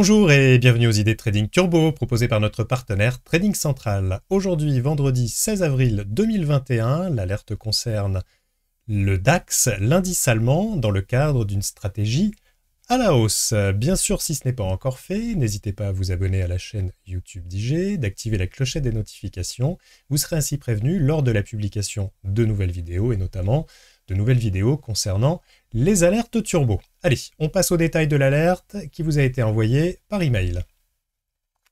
Bonjour et bienvenue aux idées Trading Turbo proposées par notre partenaire Trading Central. Aujourd'hui, vendredi 16 avril 2021, l'alerte concerne le DAX, l'indice allemand, dans le cadre d'une stratégie à la hausse. Bien sûr, si ce n'est pas encore fait, n'hésitez pas à vous abonner à la chaîne YouTube d'IG, d'activer la clochette des notifications. Vous serez ainsi prévenu lors de la publication de nouvelles vidéos et notamment de nouvelles vidéos concernant les alertes turbo. Allez, on passe au détail de l'alerte qui vous a été envoyée par email.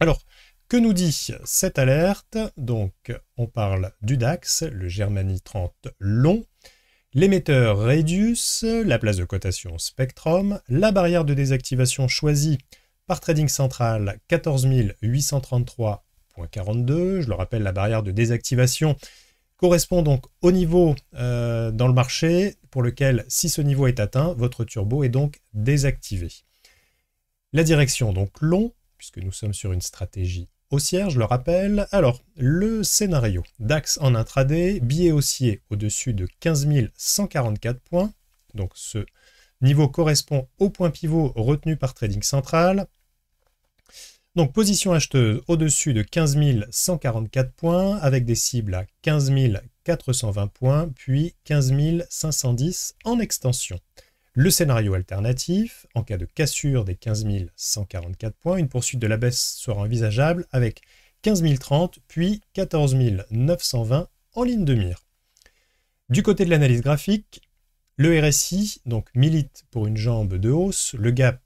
Alors, que nous dit cette alerte Donc, on parle du DAX, le Germany 30 long, l'émetteur Radius, la place de cotation Spectrum, la barrière de désactivation choisie par Trading Central 14833.42. Je le rappelle, la barrière de désactivation, correspond donc au niveau euh, dans le marché pour lequel, si ce niveau est atteint, votre turbo est donc désactivé. La direction, donc long, puisque nous sommes sur une stratégie haussière, je le rappelle. Alors, le scénario, DAX en intraday, billet haussier au-dessus de 15 144 points, donc ce niveau correspond au point pivot retenu par Trading Central. Donc position acheteuse au-dessus de 15 144 points avec des cibles à 15 420 points puis 15 510 en extension. Le scénario alternatif, en cas de cassure des 15 144 points, une poursuite de la baisse sera envisageable avec 15 030 puis 14 920 en ligne de mire. Du côté de l'analyse graphique, le RSI donc milite pour une jambe de hausse, le gap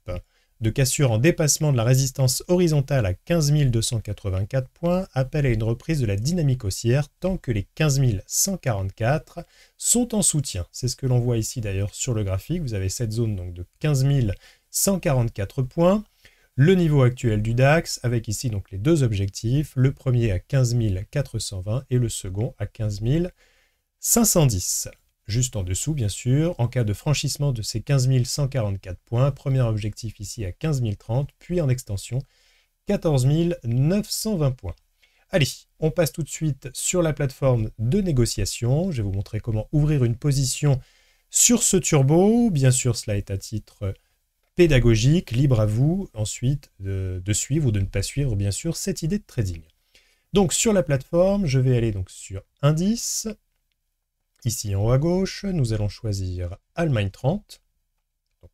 de cassure en dépassement de la résistance horizontale à 15 284 points appelle à une reprise de la dynamique haussière tant que les 15 144 sont en soutien. C'est ce que l'on voit ici d'ailleurs sur le graphique. Vous avez cette zone donc de 15 144 points. Le niveau actuel du DAX avec ici donc les deux objectifs, le premier à 15 420 et le second à 15 510. Juste en dessous, bien sûr, en cas de franchissement de ces 15 144 points, premier objectif ici à 15 030, puis en extension 14 920 points. Allez, on passe tout de suite sur la plateforme de négociation. Je vais vous montrer comment ouvrir une position sur ce turbo. Bien sûr, cela est à titre pédagogique, libre à vous ensuite de, suivre ou de ne pas suivre, bien sûr, cette idée de trading. Donc sur la plateforme, je vais aller donc sur indice, Ici en haut à gauche, nous allons choisir Allemagne 30,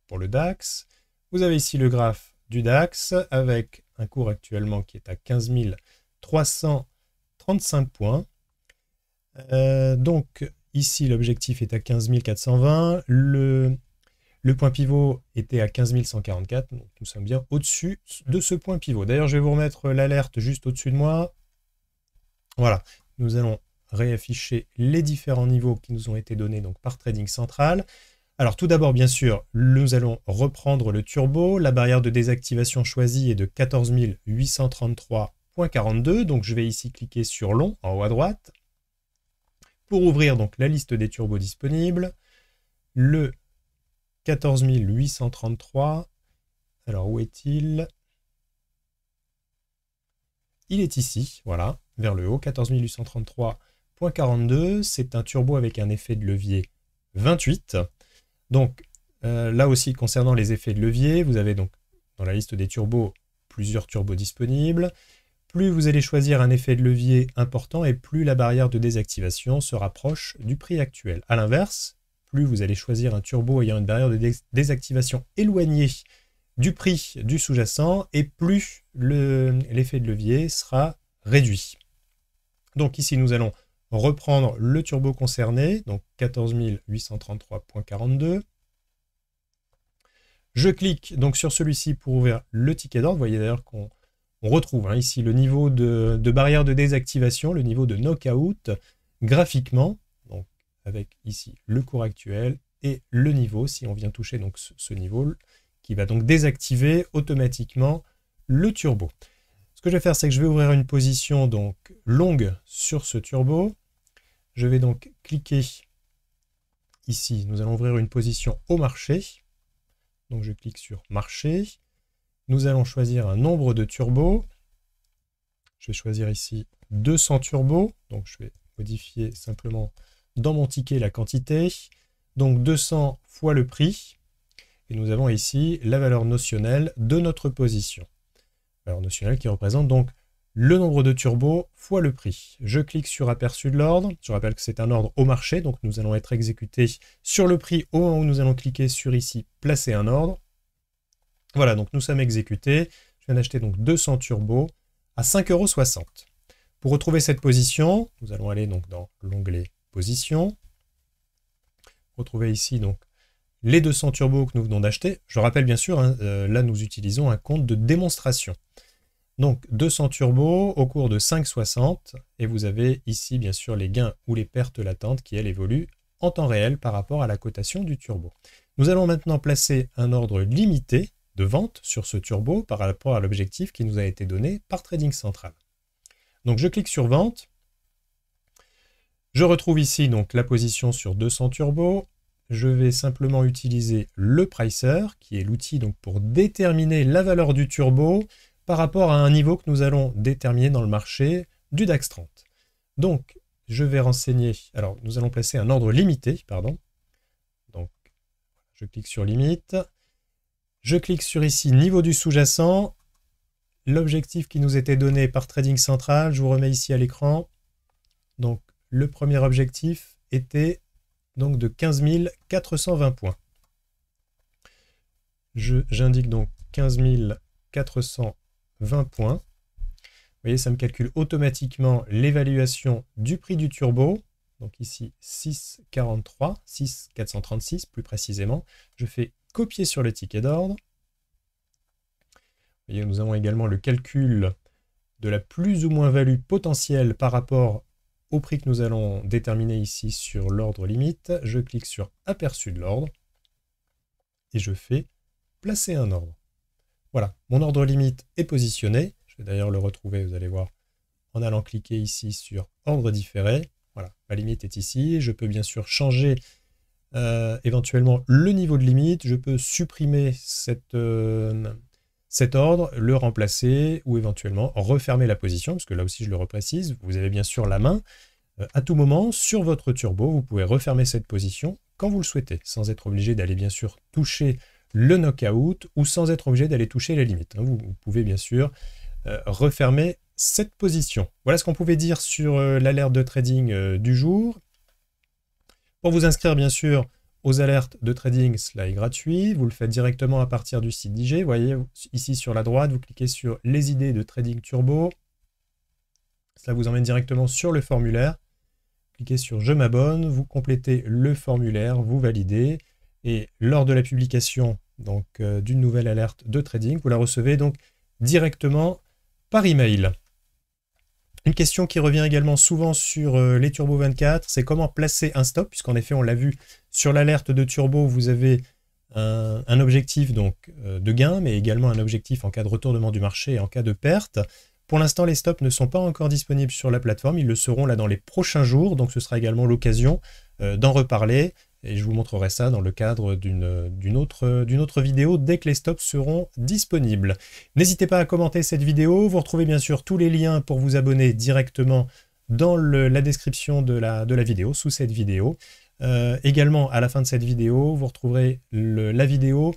pour le DAX. Vous avez ici le graphe du DAX avec un cours actuellement qui est à 15 335 points. Euh, donc ici, l'objectif est à 15 420. Le, le point pivot était à 15 144, nous sommes bien au-dessus de ce point pivot. D'ailleurs, je vais vous remettre l'alerte juste au-dessus de moi. Voilà, nous allons réafficher les différents niveaux qui nous ont été donnés donc, par Trading Central. Alors tout d'abord, bien sûr, nous allons reprendre le turbo. La barrière de désactivation choisie est de 14 833.42. Donc je vais ici cliquer sur long en haut à droite pour ouvrir donc la liste des turbos disponibles. Le 14 833. Alors où est-il Il est ici, voilà, vers le haut, 14 833 Point 42, c'est un turbo avec un effet de levier 28. Donc euh, là aussi, concernant les effets de levier, vous avez donc dans la liste des turbos plusieurs turbos disponibles. Plus vous allez choisir un effet de levier important et plus la barrière de désactivation se rapproche du prix actuel. A l'inverse, plus vous allez choisir un turbo ayant une barrière de désactivation éloignée du prix du sous-jacent et plus l'effet de levier sera réduit. Donc ici, nous allons reprendre le turbo concerné, donc 14833.42. Je clique donc sur celui-ci pour ouvrir le ticket d'ordre. Vous voyez d'ailleurs qu'on retrouve hein, ici le niveau de, barrière de désactivation, le niveau de knockout graphiquement, donc avec ici le cours actuel et le niveau, si on vient toucher donc ce niveau, qui va donc désactiver automatiquement le turbo. Ce que je vais faire, c'est que je vais ouvrir une position donc longue sur ce turbo. Je vais donc cliquer ici. Nous allons ouvrir une position au marché. Donc je clique sur marché. Nous allons choisir un nombre de turbos. Je vais choisir ici 200 turbos. Donc je vais modifier simplement dans mon ticket la quantité. Donc 200 fois le prix. Et nous avons ici la valeur notionnelle de notre position valeur qui représente donc le nombre de turbos fois le prix. Je clique sur aperçu de l'ordre. Je rappelle que c'est un ordre au marché, donc nous allons être exécutés sur le prix au moment où nous allons cliquer sur ici placer un ordre. Voilà, donc nous sommes exécutés. Je viens d'acheter donc 200 turbos à 5,60 euros. Pour retrouver cette position, nous allons aller donc dans l'onglet position. Retrouver ici donc les 200 turbos que nous venons d'acheter, je rappelle bien sûr, hein, euh, là nous utilisons un compte de démonstration. Donc 200 turbos au cours de 5,60 et vous avez ici bien sûr les gains ou les pertes latentes qui elles évoluent en temps réel par rapport à la cotation du turbo. Nous allons maintenant placer un ordre limité de vente sur ce turbo par rapport à l'objectif qui nous a été donné par Trading Central. Donc je clique sur vente. Je retrouve ici donc la position sur 200 turbos je vais simplement utiliser le pricer, qui est l'outil donc pour déterminer la valeur du turbo par rapport à un niveau que nous allons déterminer dans le marché du DAX 30. Donc, je vais renseigner, alors nous allons placer un ordre limité, pardon. Donc, je clique sur limite. Je clique sur ici niveau du sous-jacent. L'objectif qui nous était donné par Trading Central, je vous remets ici à l'écran. Donc, le premier objectif était donc de 15 420 points. J'indique donc 15 420 points. Vous voyez, ça me calcule automatiquement l'évaluation du prix du turbo. Donc ici, 6,43, 6,436 plus précisément. Je fais copier sur le ticket d'ordre. Nous avons également le calcul de la plus ou moins value potentielle par rapport au prix que nous allons déterminer ici sur l'ordre limite, je clique sur aperçu de l'ordre et je fais placer un ordre. Voilà, mon ordre limite est positionné. Je vais d'ailleurs le retrouver, vous allez voir, en allant cliquer ici sur ordre différé. Voilà, ma limite est ici. Je peux bien sûr changer euh, éventuellement le niveau de limite. Je peux supprimer cette, euh, cet ordre, le remplacer ou éventuellement refermer la position, parce que là aussi je le reprécise, vous avez bien sûr la main. Euh, à tout moment, sur votre turbo, vous pouvez refermer cette position quand vous le souhaitez, sans être obligé d'aller bien sûr toucher le knockout ou sans être obligé d'aller toucher la limite hein. Vous, pouvez bien sûr euh, refermer cette position. Voilà ce qu'on pouvait dire sur euh, l'alerte de trading du jour. Pour vous inscrire, bien sûr, aux alertes de trading, cela est gratuit. Vous le faites directement à partir du site DJ. Vous voyez ici sur la droite, vous cliquez sur les idées de trading turbo. Cela vous emmène directement sur le formulaire. Cliquez sur je m'abonne, vous complétez le formulaire, vous validez et lors de la publication donc euh, d'une nouvelle alerte de trading, vous la recevez donc directement par email. Une question qui revient également souvent sur euh, les Turbo 24, c'est comment placer un stop, puisqu'en effet, on l'a vu sur l'alerte de Turbo, vous avez un, objectif donc euh, de gain, mais également un objectif en cas de retournement du marché et en cas de perte. Pour l'instant, les stops ne sont pas encore disponibles sur la plateforme. Ils le seront là dans les prochains jours. Donc, ce sera également l'occasion euh, d'en reparler. Et je vous montrerai ça dans le cadre d'une autre, autre, vidéo dès que les stops seront disponibles. N'hésitez pas à commenter cette vidéo. Vous retrouvez bien sûr tous les liens pour vous abonner directement dans la description de la, vidéo, sous cette vidéo. Euh, également, à la fin de cette vidéo, vous retrouverez la vidéo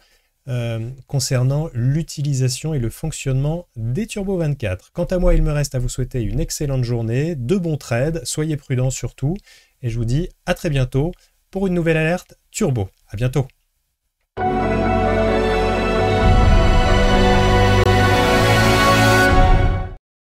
euh, concernant l'utilisation et le fonctionnement des Turbo 24. Quant à moi, il me reste à vous souhaiter une excellente journée, de bons trades, soyez prudents surtout, et je vous dis à très bientôt pour une nouvelle alerte Turbo. À bientôt.